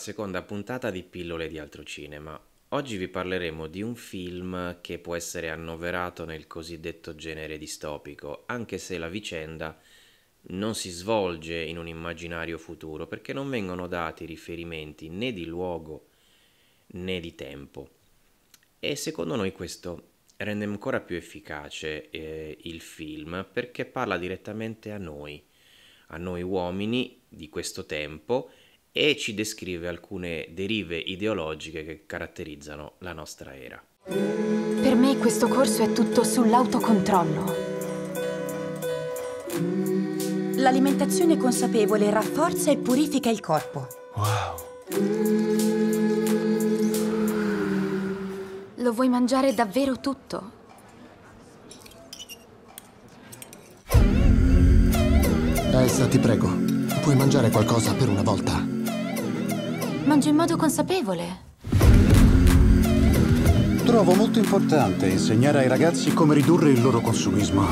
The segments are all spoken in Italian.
seconda puntata di Pillole di altro cinema. Oggi vi parleremo di un film che può essere annoverato nel cosiddetto genere distopico, anche se la vicenda non si svolge in un immaginario futuro perché non vengono dati riferimenti né di luogo né di tempo. E secondo noi questo rende ancora più efficace eh, il film perché parla direttamente a noi, a noi uomini di questo tempo e ci descrive alcune derive ideologiche che caratterizzano la nostra era. Per me questo corso è tutto sull'autocontrollo. L'alimentazione consapevole rafforza e purifica il corpo. Wow. Lo vuoi mangiare davvero tutto? Elsa, ti prego, puoi mangiare qualcosa per una volta? Mangio in modo consapevole. Trovo molto importante insegnare ai ragazzi come ridurre il loro consumismo.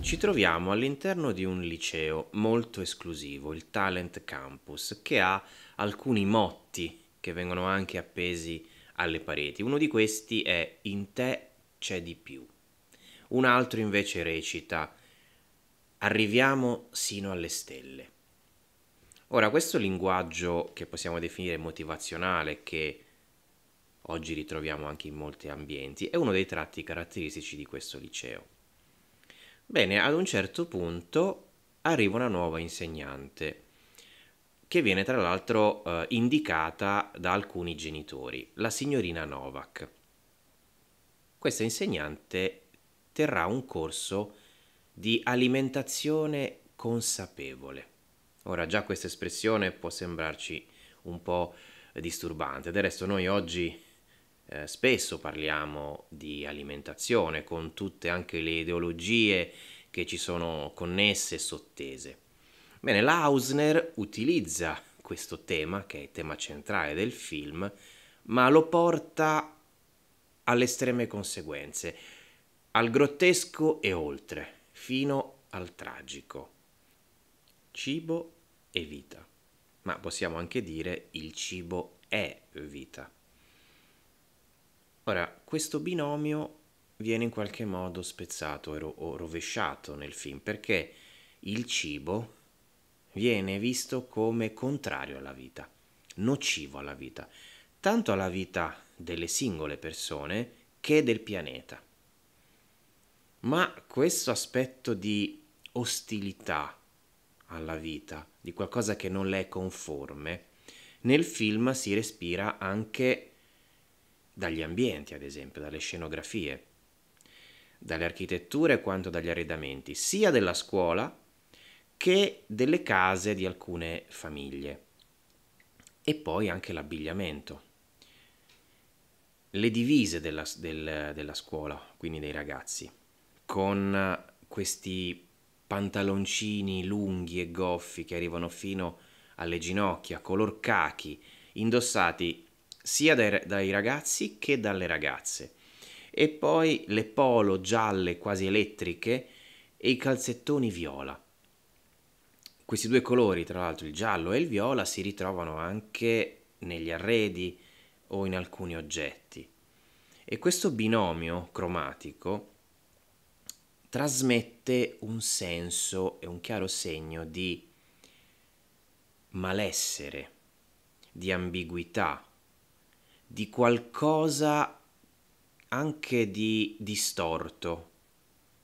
Ci troviamo all'interno di un liceo molto esclusivo, il Talent Campus, che ha alcuni motti che vengono anche appesi alle pareti. Uno di questi è In te c'è di più. Un altro invece recita Arriviamo sino alle stelle. Ora, questo linguaggio che possiamo definire motivazionale, che oggi ritroviamo anche in molti ambienti, è uno dei tratti caratteristici di questo liceo. Bene, ad un certo punto arriva una nuova insegnante che viene tra l'altro eh, indicata da alcuni genitori, la signorina Novak. Questa insegnante terrà un corso di alimentazione consapevole. Ora già questa espressione può sembrarci un po' disturbante, del resto noi oggi eh, spesso parliamo di alimentazione con tutte anche le ideologie che ci sono connesse e sottese. Bene, l'Ausner utilizza questo tema, che è il tema centrale del film, ma lo porta alle estreme conseguenze, al grottesco e oltre, fino al tragico. Cibo è vita, ma possiamo anche dire il cibo è vita. Ora, questo binomio viene in qualche modo spezzato o rovesciato nel film perché il cibo viene visto come contrario alla vita, nocivo alla vita, tanto alla vita delle singole persone che del pianeta. Ma questo aspetto di ostilità alla vita, di qualcosa che non le è conforme, nel film si respira anche dagli ambienti, ad esempio, dalle scenografie, dalle architetture quanto dagli arredamenti, sia della scuola che delle case di alcune famiglie. E poi anche l'abbigliamento. Le divise della, del, della scuola, quindi dei ragazzi, con questi pantaloncini lunghi e goffi che arrivano fino alle ginocchia, color cachi, indossati sia dai, dai ragazzi che dalle ragazze. E poi le polo gialle quasi elettriche e i calzettoni viola. Questi due colori, tra l'altro il giallo e il viola, si ritrovano anche negli arredi o in alcuni oggetti. E questo binomio cromatico trasmette un senso e un chiaro segno di malessere, di ambiguità, di qualcosa anche di distorto,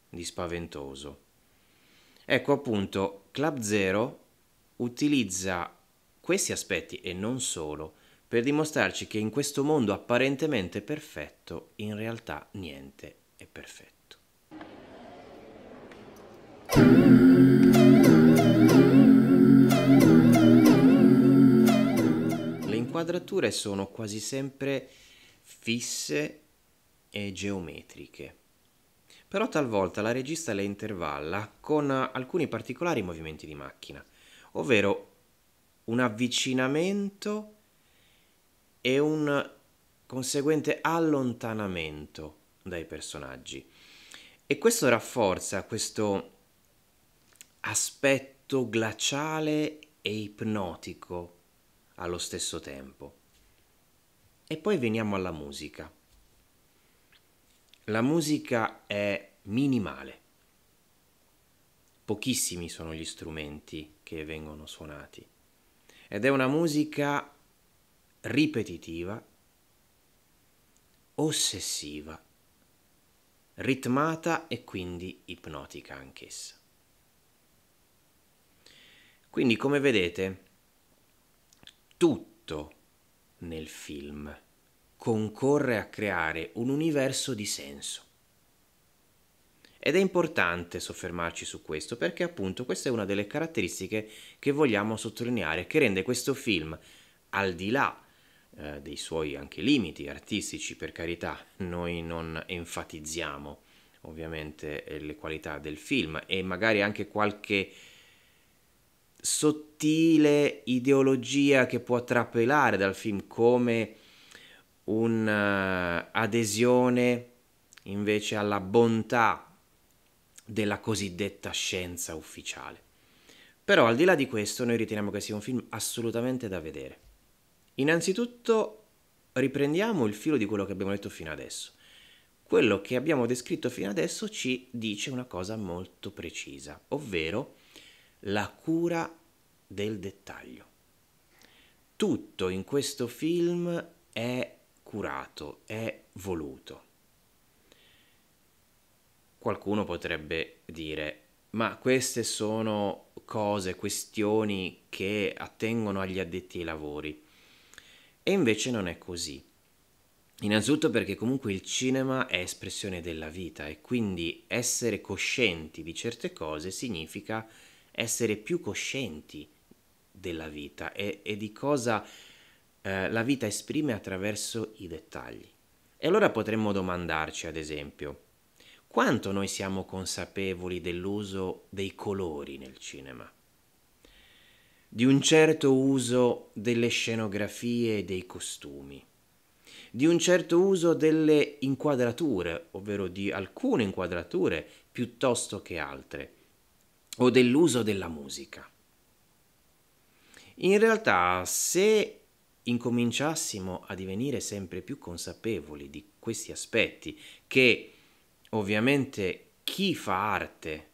di spaventoso. Ecco appunto, Club Zero utilizza questi aspetti e non solo per dimostrarci che in questo mondo apparentemente perfetto in realtà niente è perfetto. Le inquadrature sono quasi sempre fisse e geometriche, però talvolta la regista le intervalla con alcuni particolari movimenti di macchina, ovvero un avvicinamento e un conseguente allontanamento dai personaggi. E questo rafforza questo aspetto glaciale e ipnotico allo stesso tempo. E poi veniamo alla musica. La musica è minimale. Pochissimi sono gli strumenti che vengono suonati. Ed è una musica ripetitiva, ossessiva, ritmata e quindi ipnotica anch'essa. Quindi come vedete, tutto nel film concorre a creare un universo di senso. Ed è importante soffermarci su questo perché appunto questa è una delle caratteristiche che vogliamo sottolineare, che rende questo film, al di là eh, dei suoi anche limiti artistici, per carità, noi non enfatizziamo ovviamente eh, le qualità del film e magari anche qualche sottile ideologia che può trapelare dal film come un'adesione eh, invece alla bontà della cosiddetta scienza ufficiale. Però al di là di questo noi riteniamo che sia un film assolutamente da vedere. Innanzitutto riprendiamo il filo di quello che abbiamo detto fino adesso. Quello che abbiamo descritto fino adesso ci dice una cosa molto precisa, ovvero la cura del dettaglio. Tutto in questo film è curato, è voluto. Qualcuno potrebbe dire, ma queste sono cose, questioni che attengono agli addetti ai lavori. E invece non è così. Innanzitutto perché comunque il cinema è espressione della vita e quindi essere coscienti di certe cose significa essere più coscienti della vita e, e di cosa eh, la vita esprime attraverso i dettagli. E allora potremmo domandarci, ad esempio, quanto noi siamo consapevoli dell'uso dei colori nel cinema, di un certo uso delle scenografie e dei costumi, di un certo uso delle inquadrature, ovvero di alcune inquadrature piuttosto che altre o dell'uso della musica. In realtà, se incominciassimo a divenire sempre più consapevoli di questi aspetti, che ovviamente chi fa arte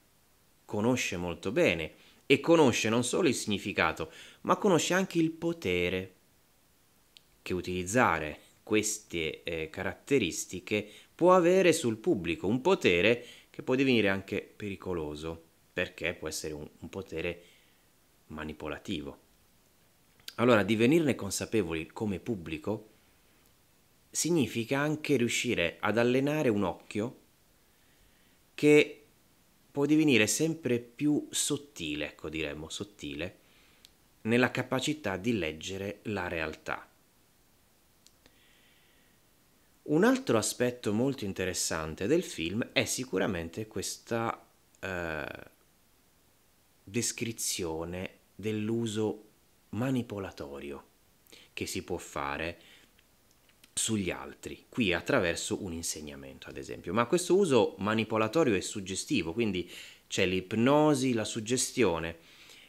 conosce molto bene e conosce non solo il significato, ma conosce anche il potere che utilizzare queste eh, caratteristiche può avere sul pubblico, un potere che può divenire anche pericoloso perché può essere un, un potere manipolativo. Allora, divenirne consapevoli come pubblico significa anche riuscire ad allenare un occhio che può divenire sempre più sottile, ecco diremmo sottile, nella capacità di leggere la realtà. Un altro aspetto molto interessante del film è sicuramente questa eh, descrizione dell'uso manipolatorio che si può fare sugli altri, qui attraverso un insegnamento ad esempio, ma questo uso manipolatorio è suggestivo, quindi c'è l'ipnosi, la suggestione.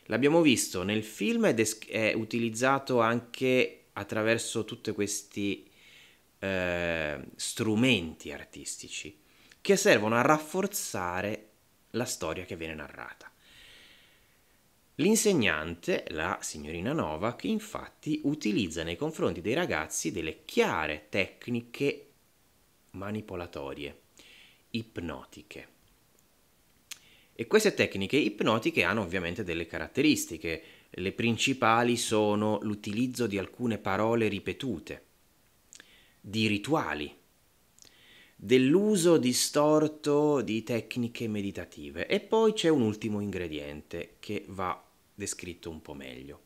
L'abbiamo visto nel film ed è, utilizzato anche attraverso tutti questi eh, strumenti artistici che servono a rafforzare la storia che viene narrata. L'insegnante, la signorina Novak, infatti utilizza nei confronti dei ragazzi delle chiare tecniche manipolatorie, ipnotiche. E queste tecniche ipnotiche hanno ovviamente delle caratteristiche. Le principali sono l'utilizzo di alcune parole ripetute, di rituali, dell'uso distorto di tecniche meditative. E poi c'è un ultimo ingrediente che va descritto un po' meglio.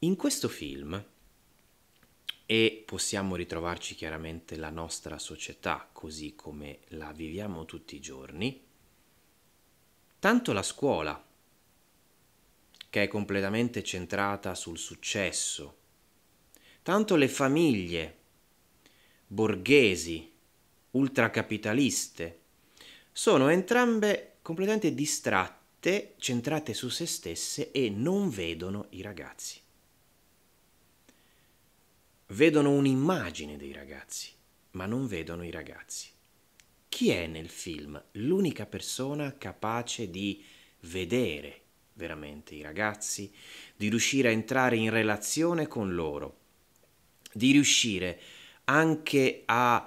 In questo film, e possiamo ritrovarci chiaramente la nostra società così come la viviamo tutti i giorni, tanto la scuola, che è completamente centrata sul successo, tanto le famiglie borghesi, ultracapitaliste, sono entrambe completamente distratte ritratte, centrate su se stesse e non vedono i ragazzi. Vedono un'immagine dei ragazzi, ma non vedono i ragazzi. Chi è nel film l'unica persona capace di vedere veramente i ragazzi, di riuscire a entrare in relazione con loro, di riuscire anche a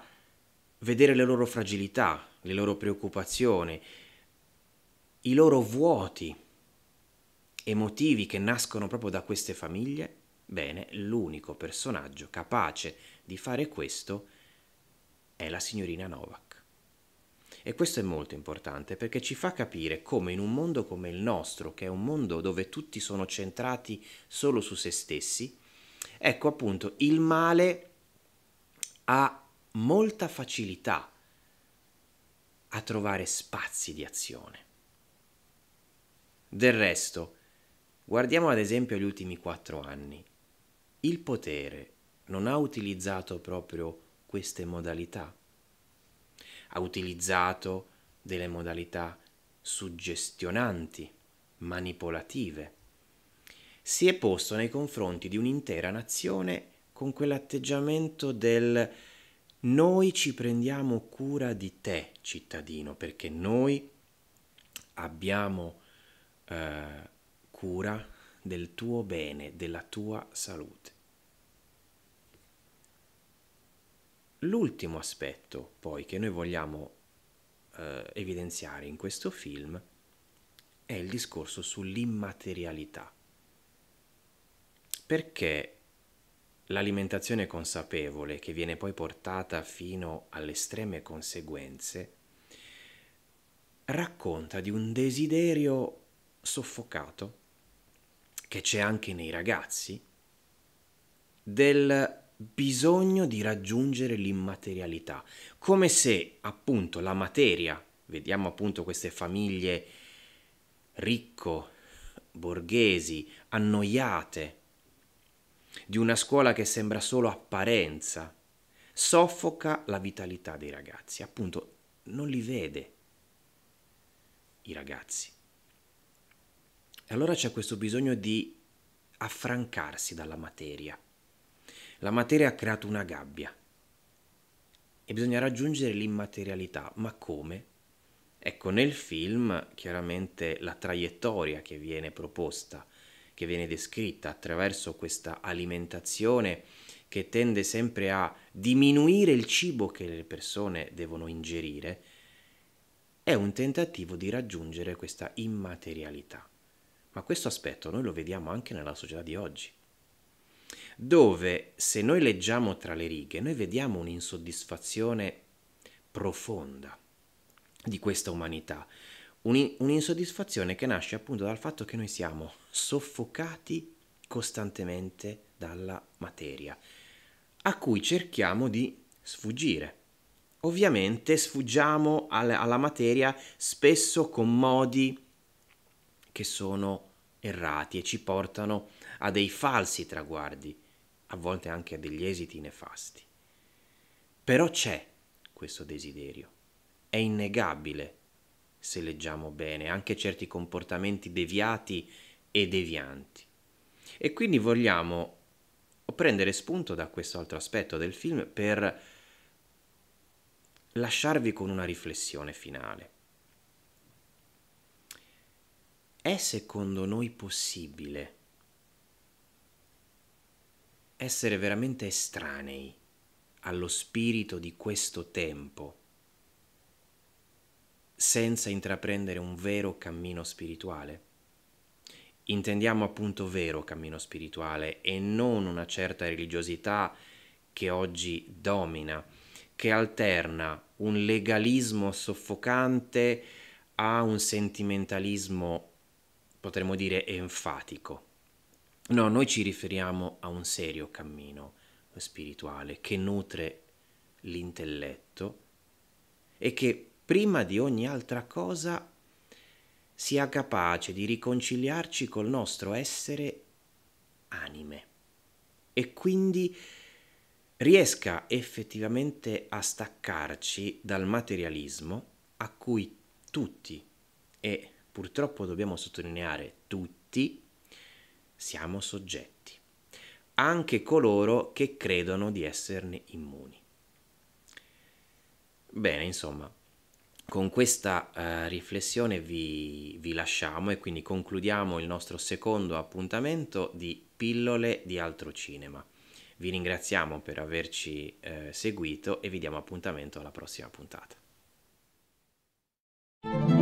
vedere le loro fragilità, le loro preoccupazioni, i loro vuoti emotivi che nascono proprio da queste famiglie, bene, l'unico personaggio capace di fare questo è la signorina Novak. E questo è molto importante perché ci fa capire come in un mondo come il nostro, che è un mondo dove tutti sono centrati solo su se stessi, ecco appunto il male ha molta facilità a trovare spazi di azione. Del resto, guardiamo ad esempio gli ultimi quattro anni. Il potere non ha utilizzato proprio queste modalità. Ha utilizzato delle modalità suggestionanti, manipolative. Si è posto nei confronti di un'intera nazione con quell'atteggiamento del noi ci prendiamo cura di te, cittadino, perché noi abbiamo eh, cura del tuo bene, della tua salute. L'ultimo aspetto poi che noi vogliamo eh, evidenziare in questo film è il discorso sull'immaterialità. Perché l'alimentazione consapevole, che viene poi portata fino alle estreme conseguenze, racconta di un desiderio soffocato, che c'è anche nei ragazzi, del bisogno di raggiungere l'immaterialità, come se appunto la materia, vediamo appunto queste famiglie ricco, borghesi, annoiate, di una scuola che sembra solo apparenza, soffoca la vitalità dei ragazzi, appunto non li vede i ragazzi. E allora c'è questo bisogno di affrancarsi dalla materia. La materia ha creato una gabbia e bisogna raggiungere l'immaterialità, ma come? Ecco, nel film chiaramente la traiettoria che viene proposta, che viene descritta attraverso questa alimentazione che tende sempre a diminuire il cibo che le persone devono ingerire, è un tentativo di raggiungere questa immaterialità. Ma questo aspetto noi lo vediamo anche nella società di oggi, dove se noi leggiamo tra le righe, noi vediamo un'insoddisfazione profonda di questa umanità, un'insoddisfazione che nasce appunto dal fatto che noi siamo soffocati costantemente dalla materia, a cui cerchiamo di sfuggire. Ovviamente sfuggiamo alla materia spesso con modi che sono errati e ci portano a dei falsi traguardi, a volte anche a degli esiti nefasti. Però c'è questo desiderio, è innegabile se leggiamo bene anche certi comportamenti deviati e devianti. E quindi vogliamo prendere spunto da questo altro aspetto del film per lasciarvi con una riflessione finale. È secondo noi possibile essere veramente estranei allo spirito di questo tempo senza intraprendere un vero cammino spirituale? Intendiamo appunto vero cammino spirituale e non una certa religiosità che oggi domina, che alterna un legalismo soffocante a un sentimentalismo potremmo dire enfatico. No, noi ci riferiamo a un serio cammino spirituale che nutre l'intelletto e che prima di ogni altra cosa sia capace di riconciliarci col nostro essere anime e quindi riesca effettivamente a staccarci dal materialismo a cui tutti e purtroppo dobbiamo sottolineare tutti, siamo soggetti, anche coloro che credono di esserne immuni. Bene, insomma, con questa eh, riflessione vi, vi lasciamo e quindi concludiamo il nostro secondo appuntamento di pillole di altro cinema. Vi ringraziamo per averci eh, seguito e vi diamo appuntamento alla prossima puntata.